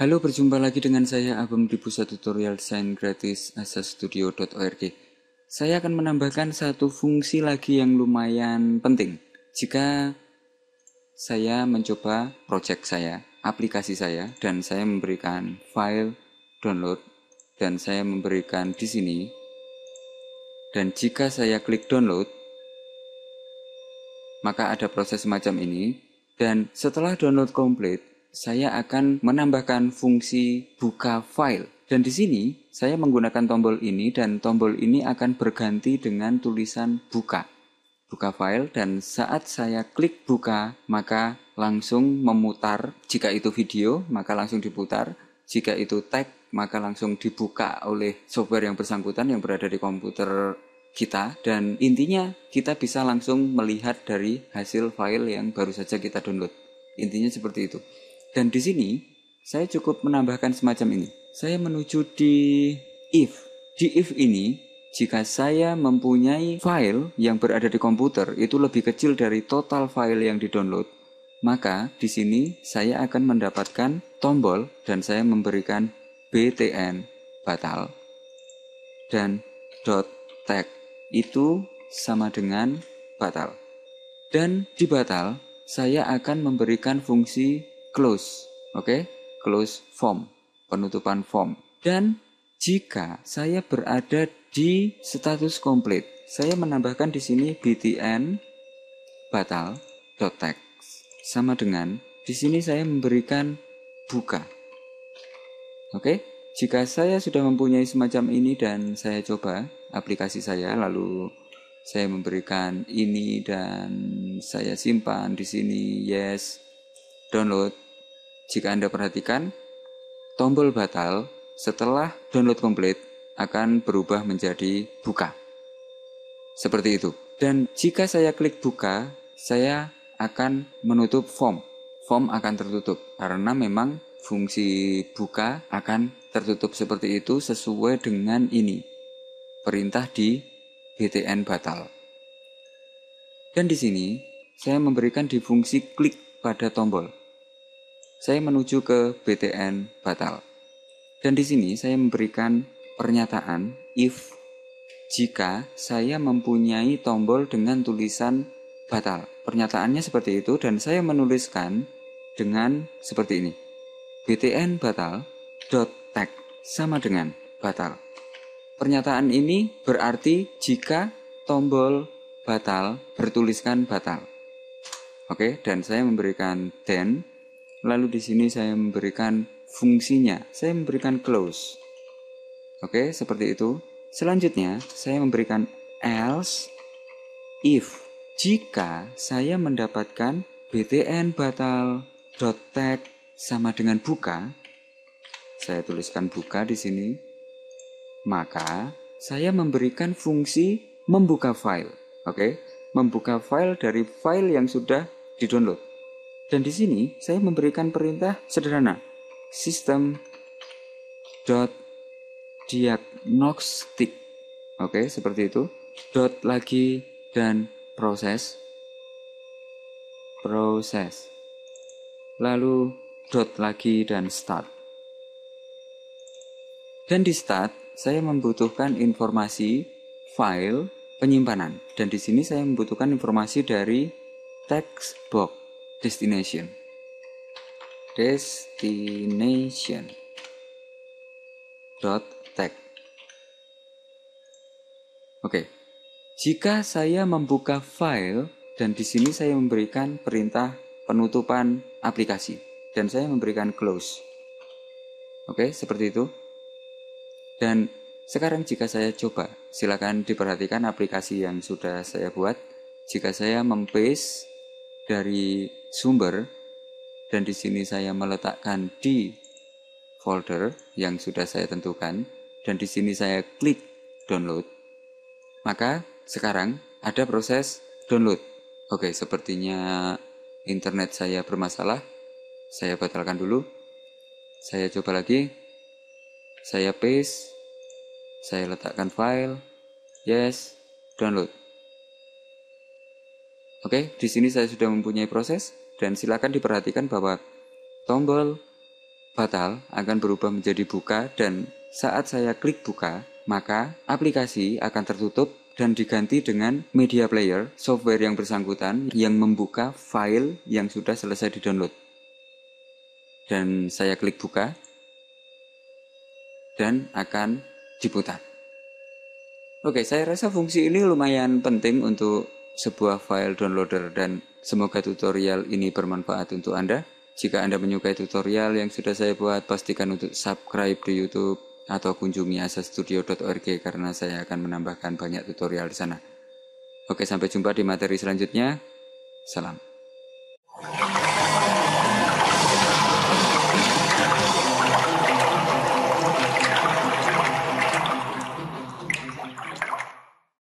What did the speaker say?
Halo, berjumpa lagi dengan saya Abem di Pusat Tutorial Desain Gratis asastudio.org. Saya akan menambahkan satu fungsi lagi yang lumayan penting. Jika saya mencoba project saya, aplikasi saya, dan saya memberikan file download, dan saya memberikan di sini, dan jika saya klik download, maka ada proses semacam ini, dan setelah download komplit, saya akan menambahkan fungsi buka file. Dan di sini saya menggunakan tombol ini dan tombol ini akan berganti dengan tulisan buka. Buka file dan saat saya klik buka maka langsung memutar. Jika itu video maka langsung diputar. Jika itu tag maka langsung dibuka oleh software yang bersangkutan yang berada di komputer kita dan intinya kita bisa langsung melihat dari hasil file yang baru saja kita download. Intinya seperti itu. Dan di sini saya cukup menambahkan semacam ini. Saya menuju di if. Di if ini jika saya mempunyai file yang berada di komputer itu lebih kecil dari total file yang didownload, maka di sini saya akan mendapatkan tombol dan saya memberikan btn batal dan dot .tag itu sama dengan batal. Dan di batal saya akan memberikan fungsi close, oke? Okay? Close form, penutupan form. Dan jika saya berada di status complete, saya menambahkan di sini btn batal .text sama dengan di sini saya memberikan buka. Oke, okay? jika saya sudah mempunyai semacam ini dan saya coba aplikasi saya lalu saya memberikan ini dan saya simpan di sini yes download. Jika Anda perhatikan, tombol batal setelah download komplit akan berubah menjadi buka. Seperti itu. Dan jika saya klik buka, saya akan menutup form. Form akan tertutup karena memang fungsi buka akan tertutup seperti itu sesuai dengan ini. Perintah di BTN batal. Dan di sini saya memberikan di fungsi klik pada tombol saya menuju ke BTN batal. Dan di sini saya memberikan pernyataan if jika saya mempunyai tombol dengan tulisan batal. Pernyataannya seperti itu dan saya menuliskan dengan seperti ini. BTN batal dot tag sama dengan batal. Pernyataan ini berarti jika tombol batal bertuliskan batal. Oke, dan saya memberikan then Lalu di sini saya memberikan fungsinya, saya memberikan close. Oke, seperti itu. Selanjutnya, saya memberikan else if jika saya mendapatkan btn batal dot tag sama dengan buka, saya tuliskan buka di sini, maka saya memberikan fungsi membuka file. Oke, membuka file dari file yang sudah didownload. Dan di sini saya memberikan perintah sederhana sistem dot diagnostik. Oke, seperti itu. Dot lagi dan proses proses. Lalu dot lagi dan start. Dan di start saya membutuhkan informasi file penyimpanan dan di sini saya membutuhkan informasi dari textbox destination destination dot tag oke jika saya membuka file dan di sini saya memberikan perintah penutupan aplikasi dan saya memberikan close oke seperti itu dan sekarang jika saya coba silakan diperhatikan aplikasi yang sudah saya buat jika saya mempaste dari sumber dan di sini saya meletakkan di folder yang sudah saya tentukan dan di sini saya klik download. Maka sekarang ada proses download. Oke, sepertinya internet saya bermasalah. Saya batalkan dulu. Saya coba lagi. Saya paste. Saya letakkan file. Yes, download. Oke, di sini saya sudah mempunyai proses dan silakan diperhatikan bahwa tombol batal akan berubah menjadi buka dan saat saya klik buka, maka aplikasi akan tertutup dan diganti dengan media player, software yang bersangkutan yang membuka file yang sudah selesai di-download. Dan saya klik buka dan akan diputar. Oke, saya rasa fungsi ini lumayan penting untuk sebuah file downloader dan semoga tutorial ini bermanfaat untuk Anda. Jika Anda menyukai tutorial yang sudah saya buat, pastikan untuk subscribe di YouTube atau kunjungi asastudio.org karena saya akan menambahkan banyak tutorial di sana. Oke, sampai jumpa di materi selanjutnya. Salam.